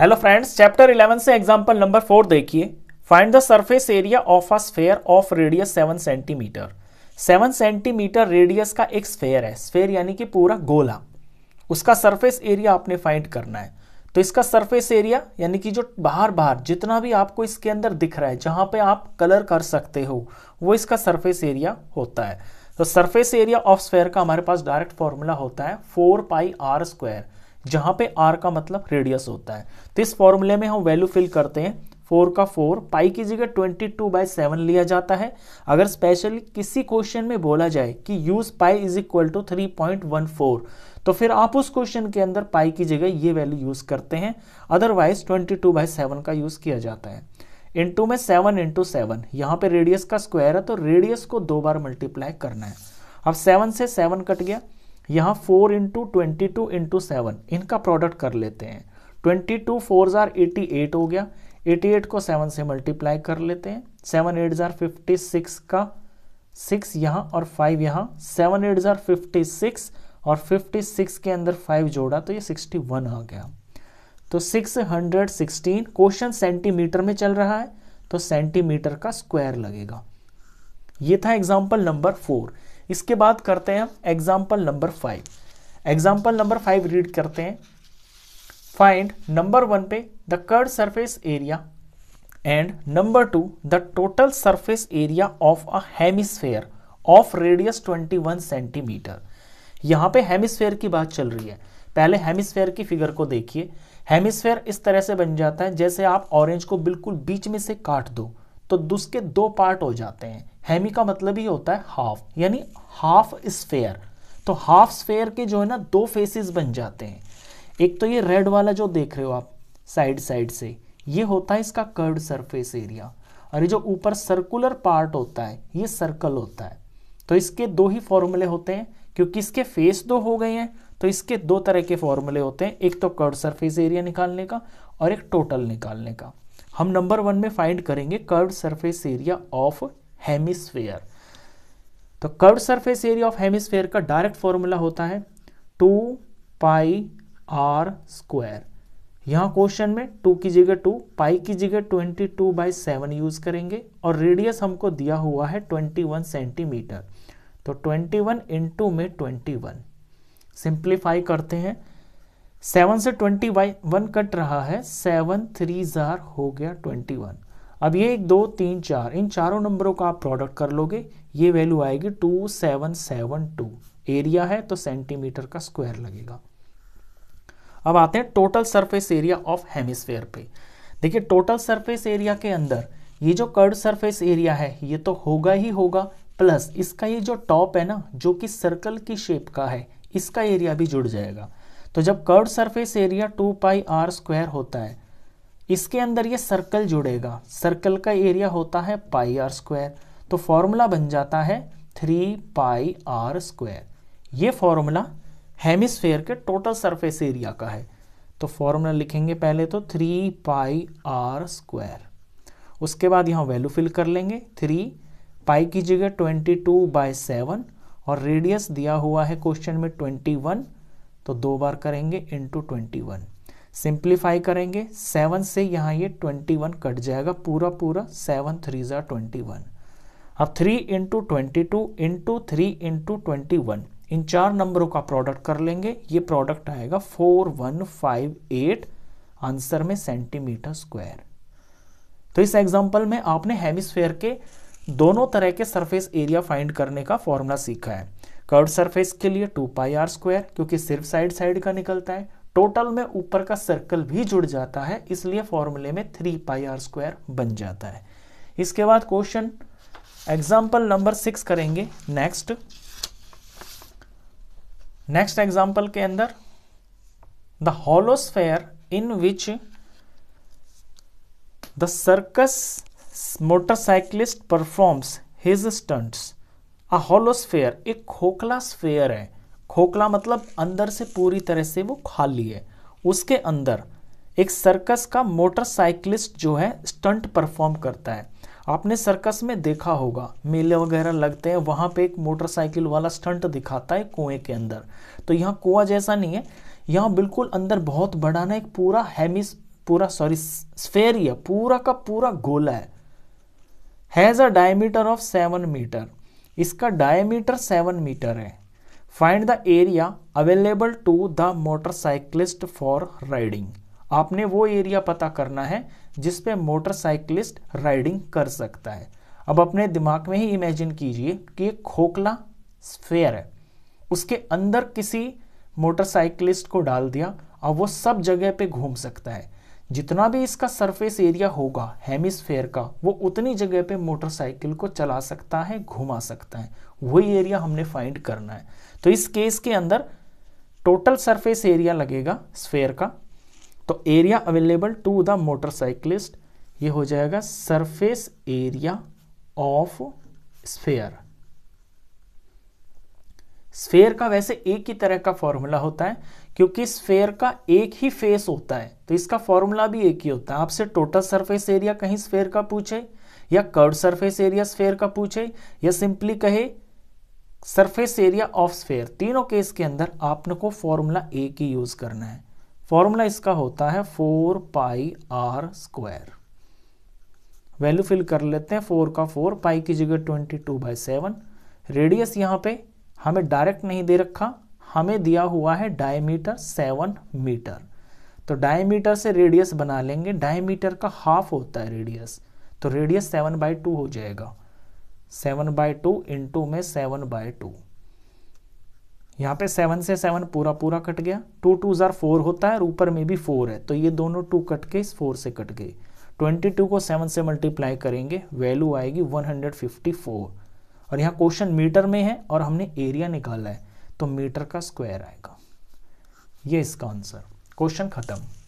hello friends chapter 11 से example number four देखिए find the surface area of a sphere of radius seven centimetre seven centimetre radius का एक sphere है sphere यानी कि पूरा गोला उसका सरफेस एरिया आपने फाइंड करना है तो इसका सरफेस एरिया यानी कि जो बाहर बाहर जितना भी आपको इसके अंदर दिख रहा है जहां पे आप कलर कर सकते हो वो इसका सरफेस एरिया होता है तो सरफेस एरिया ऑफ स्फेयर का हमारे पास डायरेक्ट फॉर्मूला होता है फोर पाई आर स्क्वायर जहां पे आर का मतलब रेडियस होता है तो इस फॉर्मूले में हम वैल्यू फिल करते हैं फोर का फोर पाई की जगह ट्वेंटी टू बाई सेवन लिया जाता है अगर स्पेशली किसी क्वेश्चन में बोला जाए कि use pi is equal to three point one four तो फिर आप उस क्वेश्चन के अंदर पाई की जगह ये वैल्यू यूज करते हैं otherwise twenty two by seven का यूज किया जाता है इंटू में सेवन इंटू सेवन यहाँ पे रेडियस का स्क्वायर है तो रेडियस को दो बार मल्टीप्लाई करना है अब सेवन से सेवन कट गया यहाँ four into twenty two into seven इनका प्रोडक्ट कर लेते हैं ट्वेंटी टू फोर ज़ार एटी एट हो गया एटी एट को सेवन से मल्टीप्लाई कर लेते हैं सेवन एट ज़ार फिफ्टी सिक्स का सिक्स यहाँ और फाइव यहाँ सेवन एट ज़ार फिफ्टी सिक्स और फिफ्टी सिक्स के अंदर फाइव जोड़ा तो ये सिक्सटी वन आ गया तो six hundred sixteen question centimetre में चल रहा है तो सेंटीमीटर का स्क्वायर लगेगा ये था एग्जाम्पल नंबर फोर इसके बाद करते हैं हम example number five example number five read करते हैं फाइंड नंबर वन पे the curved surface area and number two the total surface area of a hemisphere of radius 21 centimetre यहाँ पे हेमिस्फेयर की बात चल रही है पहले हेमिस्फेयर की फिगर को देखिए हेमिस्फेयर इस तरह से बन जाता है जैसे आप ऑरेंज को बिल्कुल बीच में से काट दो तो दुस के दो पार्ट हो जाते हैं हेमी का मतलब ही होता है हाफ यानी हाफ स्फेयर तो हाफ स्फेयर के जो है ना दो फेसेस बन जाते हैं एक तो ये रेड वाला जो देख रहे हो आप साइड साइड से ये होता है इसका कर्ड सरफेस एरिया और ये जो ऊपर सर्कुलर पार्ट होता है ये सर्कल होता है तो इसके दो ही फॉर्मूले होते हैं क्योंकि इसके फेस दो हो गए हैं तो इसके दो तरह के फॉर्मूले होते हैं एक तो कर्ड सरफेस एरिया निकालने का और एक टोटल निकालने का हम नंबर वन में फाइंड करेंगे curve surface area of hemisphere तो curve surface area of hemisphere का डायरेक्ट फॉर्मूला होता है टू पाई आर स्क्वायर यहां क्वेश्चन में टू की जगह टू पाई की जगह twenty two by seven use करेंगे और रेडियस हमको दिया हुआ है ट्वेंटी वन सेंटीमीटर तो ट्वेंटी वन इंटू में ट्वेंटी वन सिंप्लीफाई करते हैं सेवन से ट्वेंटी वाई वन कट रहा है सेवन थ्री जार हो गया ट्वेंटी वन अब ये एक दो तीन चार इन चारों नंबरों का आप प्रोडक्ट कर लोगे ये वैल्यू आएगी two seven seven two area है तो सेंटीमीटर का स्क्वायर लगेगा अब आते हैं total surface area of hemisphere पे देखिए टोटल सरफेस एरिया के अंदर ये जो कर्ड सरफेस एरिया है ये तो होगा ही होगा प्लस इसका ये जो टॉप है ना जो कि सर्कल की शेप का है इसका एरिया भी जुड़ जाएगा तो जब curve surface area two pi r square होता है इसके अंदर ये सर्कल जुड़ेगा सर्कल का एरिया होता है पाई आर स्क्वायर तो फॉर्मूला बन जाता है थ्री पाई आर स्क्वायर ये फॉर्मूला हेमिसफेयर के टोटल सरफेस एरिया का है तो फॉर्मूला लिखेंगे पहले तो थ्री पाई आर स्क्वायर उसके बाद यहाँ वैल्यू फिल कर लेंगे थ्री पाई की जगह ट्वेंटी टू बाई सेवन और रेडियस दिया हुआ है क्वेश्चन में ट्वेंटी वन तो दो बार करेंगे इंटू ट्वेंटी वन सिंप्लीफाई करेंगे सेवन से यहाँ ये ट्वेंटी वन कट जाएगा पूरा पूरा सेवन थ्री ज़ा ट्वेंटी वन अब three into twenty two into three into twenty one इन चार नंबरों का प्रोडक्ट कर लेंगे ये प्रोडक्ट आएगा four one five eight answer में सेंटीमीटर स्क्वायर तो इस एग्जाम्पल में आपने हेमिस्फेयर के दोनों तरह के सरफेस एरिया फाइंड करने का फॉर्मूला सीखा है कर्व सरफेस के लिए टू पाई आर स्क्वायर क्योंकि सिर्फ साइड साइड का निकलता है टोटल में ऊपर का सर्कल भी जुड़ जाता है इसलिए फॉर्मूले में थ्री पाई आर स्क्वायर बन जाता है इसके बाद क्वेश्चन एग्जाम्पल नंबर सिक्स करेंगे नेक्स्ट नेक्स्ट एग्जाम्पल के अंदर the hollow sphere in which the circus motorcyclist performs his stunts a hollow sphere एक खोखला स्फेयर है खोखला मतलब अंदर से पूरी तरह से वो खाली है उसके अंदर एक सर्कस का मोटरसाइकिलिस्ट जो है स्टंट परफॉर्म करता है आपने सर्कस में देखा होगा मेले वगैरह लगते हैं वहाँ पे एक मोटरसाइकिल वाला स्टंट दिखाता है कुएं के अंदर तो यहाँ कुआं जैसा नहीं है यहाँ बिल्कुल अंदर बहुत बड़ा ना एक पूरा हेमिस पूरा सॉरी स्फेरिया पूरा का पूरा गोला है has a diameter of seven metre इसका डायमीटर सेवन मीटर है find the area available to the motorcyclist for riding आपने वो एरिया पता करना है जिस पे राइडिंग कर सकता है अब अपने दिमाग में ही इमेजिन कीजिए कि एक खोखला स्फेयर है उसके अंदर किसी मोटरसाइकिलिस्ट को डाल दिया और वो सब जगह पे घूम सकता है जितना भी इसका सरफेस एरिया होगा हेमिसफेयर का वो उतनी जगह पे मोटरसाइकिल को चला सकता है घुमा सकता है वही एरिया हमने फाइंड करना है तो इस केस के अंदर टोटल सरफेस एरिया लगेगा स्फेयर का तो area available to the motorcyclist ये हो जाएगा surface area of sphere sphere का वैसे एक ही तरह का फॉर्मूला होता है क्योंकि स्फेयर का एक ही फेस होता है तो इसका फॉर्मूला भी एक ही होता है आपसे टोटल सरफेस एरिया कहीं स्फेयर का पूछे या कर्ड सरफेस एरिया स्फेयर का पूछे या सिंपली कहे सरफेस एरिया ऑफ स्फेयर तीनों केस के अंदर आपने को फॉर्मूला एक ही यूज करना है फॉर्मूला इसका होता है four pi r square value fill कर लेते हैं फोर का फोर पाई की जगह twenty two by seven radius यहां पे हमें डायरेक्ट नहीं दे रखा हमें दिया हुआ है डायमीटर सेवन मीटर तो डायमीटर से रेडियस बना लेंगे डायमीटर का हाफ होता है रेडियस तो रेडियस सेवन बाई टू हो जाएगा सेवन बाई टू इंटू में सेवन बाई टू यहाँ पे सेवन से सेवन पूरा पूरा कट गया टू टू ज़ार फोर होता है और ऊपर में भी फोर है तो ये दोनों टू कट के इस फोर से कट गए ट्वेंटी टू को सेवन से मल्टीप्लाई करेंगे वैल्यू आएगी वन हंड्रेड फिफ्टी फोर और यहाँ क्वेश्चन मीटर में है और हमने एरिया निकाला है तो मीटर का स्क्वायर आएगा ये इसका आंसर क्वेश्चन खत्म